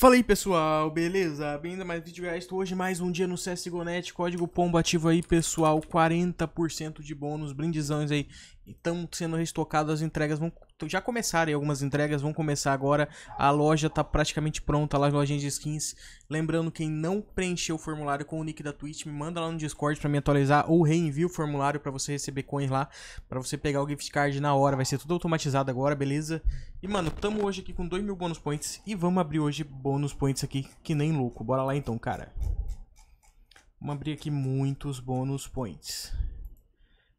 Fala aí pessoal, beleza? Bem-vindo a mais um vídeo, galera. Estou hoje mais um dia no CSGO.net, código POMBO ativo aí pessoal, 40% de bônus, brindezões aí estão sendo restocadas as entregas vão já começaram algumas entregas vão começar agora a loja está praticamente pronta lá as de skins lembrando quem não preencheu o formulário com o nick da Twitch me manda lá no Discord para me atualizar ou reenvia o formulário para você receber coins lá para você pegar o gift card na hora vai ser tudo automatizado agora beleza e mano tamo hoje aqui com 2 mil bônus points e vamos abrir hoje bônus points aqui que nem louco bora lá então cara vamos abrir aqui muitos bônus points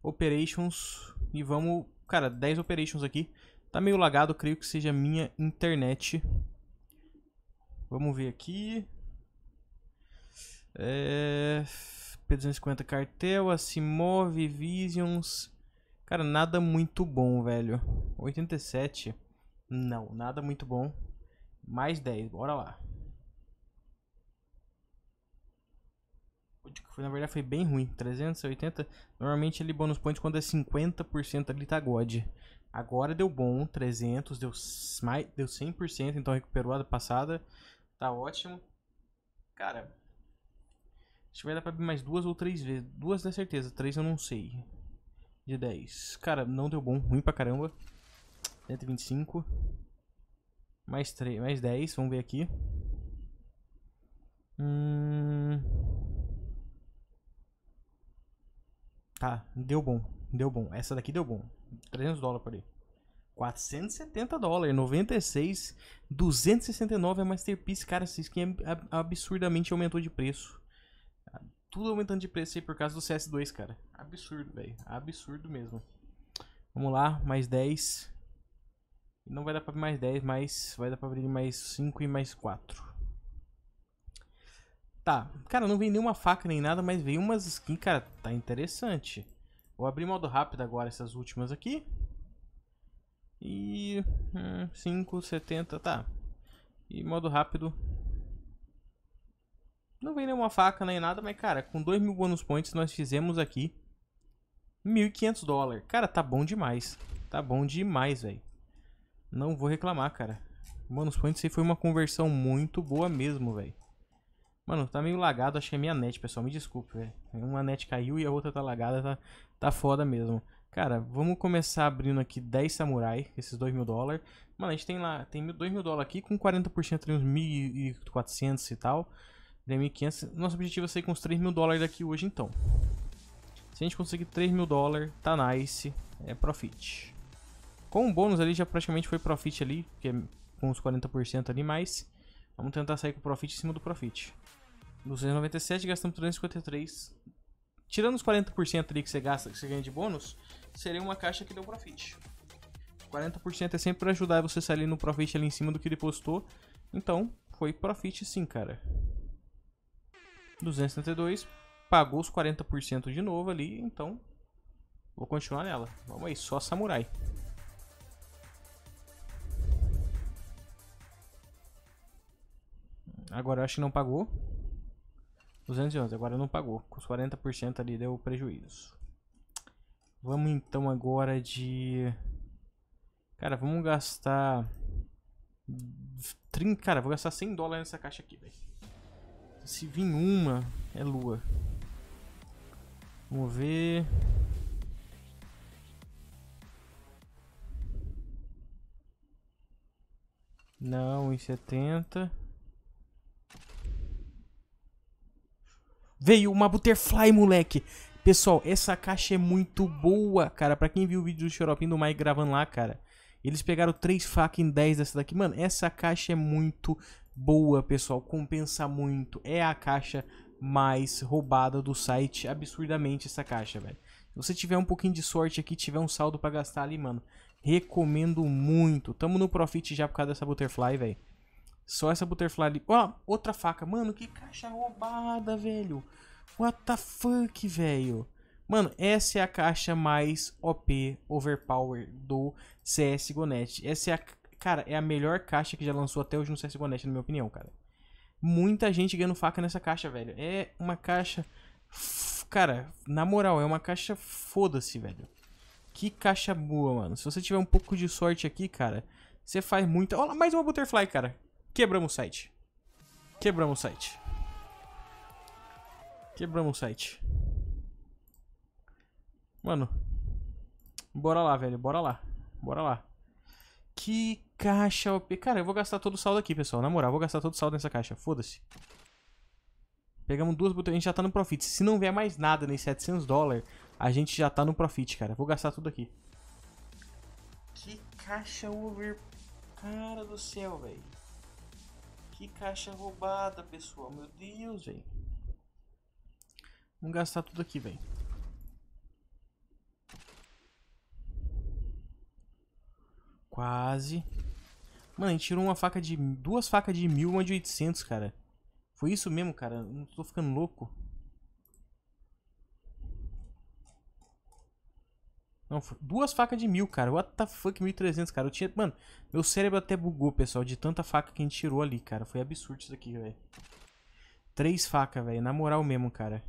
operations e vamos... Cara, 10 operations aqui. Tá meio lagado, creio que seja minha internet. Vamos ver aqui. É... P250 cartel, Asimov, Visions... Cara, nada muito bom, velho. 87? Não, nada muito bom. Mais 10, bora lá. Foi, na verdade foi bem ruim. 380. Normalmente ele bônus point quando é 50% ele tá God. Agora deu bom. 300. Deu, mais, deu 100%. Então recuperou a passada. Tá ótimo. Cara. Acho que vai dar pra abrir mais duas ou três vezes. Duas da certeza. Três eu não sei. De 10. Cara, não deu bom. Ruim pra caramba. 125. Mais, 3, mais 10. Vamos ver aqui. Hum... Tá, deu bom. Deu bom. Essa daqui deu bom. 300 dólares por aí. 470 dólares, 96, 269 é Masterpiece, cara, essa skin é absurdamente aumentou de preço. Tudo aumentando de preço aí por causa do CS2, cara. Absurdo, velho. Absurdo mesmo. Vamos lá, mais 10. Não vai dar pra abrir mais 10, mas vai dar pra abrir mais 5 e mais 4. Tá, cara, não veio nenhuma faca nem nada, mas veio umas skins, cara, tá interessante. Vou abrir modo rápido agora essas últimas aqui. E... Hum, 5,70, tá. E modo rápido... Não veio nenhuma faca nem nada, mas, cara, com 2 mil bonus points nós fizemos aqui 1.500 dólares. Cara, tá bom demais. Tá bom demais, velho. Não vou reclamar, cara. Bonus points aí foi uma conversão muito boa mesmo, velho. Mano, tá meio lagado, acho que é minha net, pessoal. Me desculpe, velho. Uma net caiu e a outra tá lagada, tá, tá foda mesmo. Cara, vamos começar abrindo aqui 10 samurai, esses 2 mil dólares. Mano, a gente tem lá, tem 2 mil dólares aqui, com 40% ali uns 1.400 e tal. 1.500. Nosso objetivo é sair com uns 3 mil dólares daqui hoje, então. Se a gente conseguir 3 mil dólares, tá nice, é profit. Com o bônus ali, já praticamente foi profit ali, que é com uns 40% ali, mas... Vamos tentar sair com profit em cima do profit. 297, gastamos 353. Tirando os 40% ali que você gasta, que você ganha de bônus, seria uma caixa que deu profit. 40% é sempre para ajudar você a sair no profit ali em cima do que ele postou. Então, foi profit sim, cara. 272, pagou os 40% de novo ali, então vou continuar nela. Vamos aí, só samurai. Agora eu acho que não pagou. 211, agora não pagou. Com os 40% ali deu prejuízo. Vamos então agora de... Cara, vamos gastar... 30... Cara, vou gastar 100 dólares nessa caixa aqui, velho. Se vir uma, é lua. Vamos ver... Não, em 70... Veio uma Butterfly, moleque. Pessoal, essa caixa é muito boa, cara. Pra quem viu o vídeo do Xaropinho do Mike gravando lá, cara. Eles pegaram 3 faca em 10 dessa daqui. Mano, essa caixa é muito boa, pessoal. Compensa muito. É a caixa mais roubada do site. Absurdamente essa caixa, velho. Se você tiver um pouquinho de sorte aqui, tiver um saldo pra gastar ali, mano. Recomendo muito. Tamo no profit já por causa dessa Butterfly, velho. Só essa butterfly ali. Ó, oh, outra faca. Mano, que caixa roubada, velho. What the fuck, velho. Mano, essa é a caixa mais OP, overpower do CSGONET. Essa é a... Cara, é a melhor caixa que já lançou até hoje no CSGONET, na minha opinião, cara. Muita gente ganhando faca nessa caixa, velho. É uma caixa... Cara, na moral, é uma caixa foda-se, velho. Que caixa boa, mano. Se você tiver um pouco de sorte aqui, cara, você faz muita... Olha lá, mais uma Butterfly, cara. Quebramos o site. Quebramos o site. Quebramos o site. Mano. Bora lá, velho. Bora lá. Bora lá. Que caixa OP. Cara, eu vou gastar todo o saldo aqui, pessoal. Na moral, vou gastar todo o saldo nessa caixa. Foda-se. Pegamos duas botões. A gente já tá no profit. Se não vier mais nada nesses 700 dólares, a gente já tá no profit, cara. Vou gastar tudo aqui. Que caixa over... Cara do céu, velho. Que caixa roubada, pessoal. Meu Deus, velho. Vamos gastar tudo aqui, velho. Quase. Mano, a gente tirou uma faca de... Duas facas de mil, uma de 800, cara. Foi isso mesmo, cara? Não tô ficando louco. Não, duas facas de mil, cara. What the fuck, 1300, cara. Eu tinha. Mano, meu cérebro até bugou, pessoal, de tanta faca que a gente tirou ali, cara. Foi absurdo isso aqui, velho. Três facas, velho. Na moral mesmo, cara.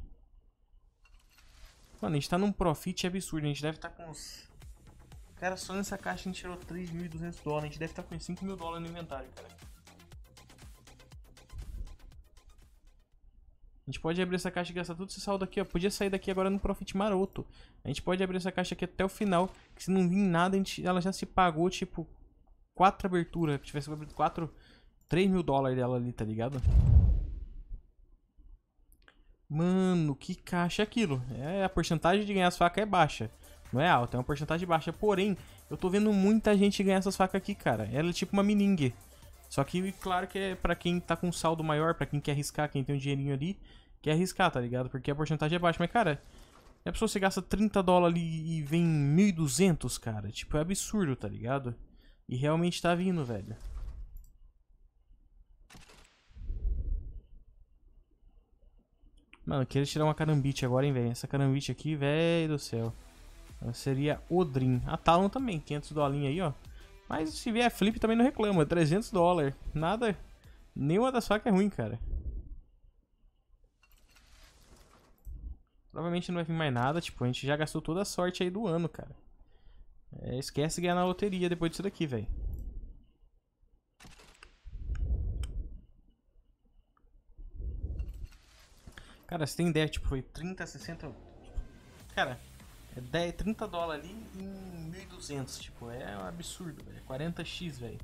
Mano, a gente tá num profit absurdo. A gente deve tá com uns. Cara, só nessa caixa a gente tirou 3.200 dólares. A gente deve tá com 5 mil dólares no inventário, cara. A gente pode abrir essa caixa e gastar todo esse saldo aqui, ó. Podia sair daqui agora no Profit Maroto. A gente pode abrir essa caixa aqui até o final. Que se não vir nada, a gente, ela já se pagou, tipo, quatro aberturas. Tivesse aberto quatro... 3 mil dólares dela ali, tá ligado? Mano, que caixa é aquilo? É, a porcentagem de ganhar as facas é baixa. Não é alta, é uma porcentagem baixa. Porém, eu tô vendo muita gente ganhar essas facas aqui, cara. Ela é tipo uma miningue. Só que, claro que é pra quem tá com um saldo maior, pra quem quer arriscar, quem tem um dinheirinho ali, quer arriscar, tá ligado? Porque a porcentagem é baixa. Mas, cara, a pessoa você gasta 30 dólares ali e vem 1.200, cara. Tipo, é absurdo, tá ligado? E realmente tá vindo, velho. Mano, eu queria tirar uma carambite agora, hein, velho. Essa carambite aqui, velho do céu. seria Odrin. A Talon também, 500 dolinhos aí, ó. Mas se vier flip também não reclama, 300 é dólares. Nada, nenhuma das facas é ruim, cara. Provavelmente não vai vir mais nada, tipo, a gente já gastou toda a sorte aí do ano, cara. É, esquece de ganhar na loteria depois disso daqui, velho. Cara, você tem ideia, tipo, foi 30, 60... Tipo, cara, é 10, 30 dólares ali em 1.200, tipo, é um absurdo, velho. 40x, é velho.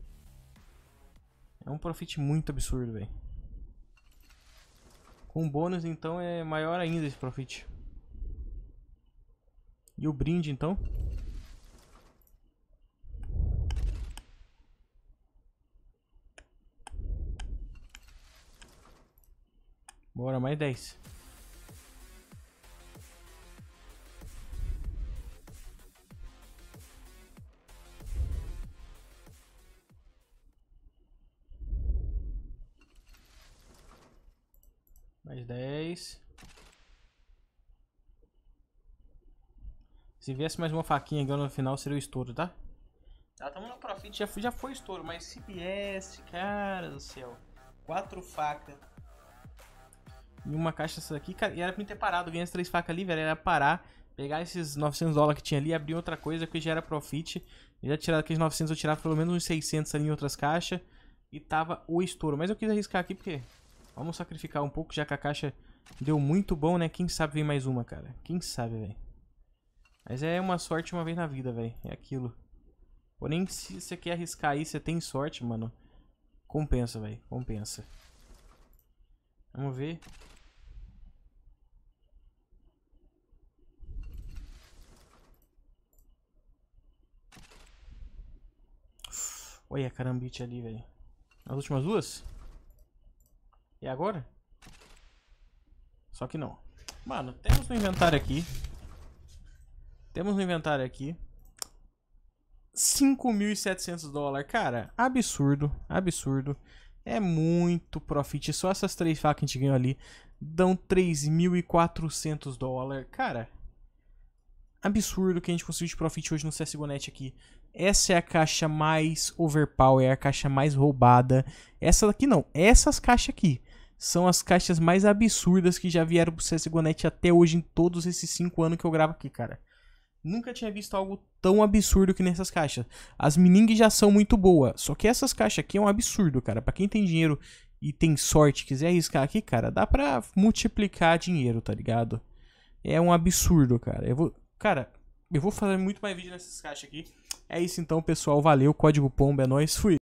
É um profit muito absurdo, velho. Com bônus, então, é maior ainda esse profit. E o brinde, então? Bora, mais 10. Se viesse mais uma faquinha igual no final, seria o estouro, tá? Ela tá no profit, já, já foi estouro, mas se viesse, cara do céu. Quatro facas. E uma caixa essa aqui, cara, e era pra me ter parado, ganhar as três facas ali, velho, era parar, pegar esses 900 dólares que tinha ali, abrir outra coisa, que já era profit. já tirar aqueles 900, eu tirava pelo menos uns 600 ali em outras caixas. E tava o estouro, mas eu quis arriscar aqui porque vamos sacrificar um pouco, já que a caixa deu muito bom, né? Quem sabe vem mais uma, cara. Quem sabe, velho. Mas é uma sorte uma vez na vida, velho. É aquilo. Porém, se você quer arriscar aí, você tem sorte, mano. Compensa, velho. Compensa. Vamos ver. Olha a carambite ali, velho. As últimas duas? E é agora? Só que não. Mano, temos o inventário aqui temos no inventário aqui 5.700 dólares. Cara, absurdo, absurdo. É muito profit. Só essas três facas que a gente ganhou ali dão 3.400 dólares. Cara, absurdo que a gente conseguiu de profit hoje no CSGONet aqui. Essa é a caixa mais overpower, é a caixa mais roubada. Essa daqui não, essas caixas aqui são as caixas mais absurdas que já vieram pro CSGONet até hoje em todos esses 5 anos que eu gravo aqui, cara. Nunca tinha visto algo tão absurdo que nessas caixas. As meningues já são muito boas, só que essas caixas aqui é um absurdo, cara. Para quem tem dinheiro e tem sorte, quiser arriscar aqui, cara, dá pra multiplicar dinheiro, tá ligado? É um absurdo, cara. Eu vou, cara, eu vou fazer muito mais vídeo nessas caixas aqui. É isso então, pessoal. Valeu, código pomba, é nóis, fui!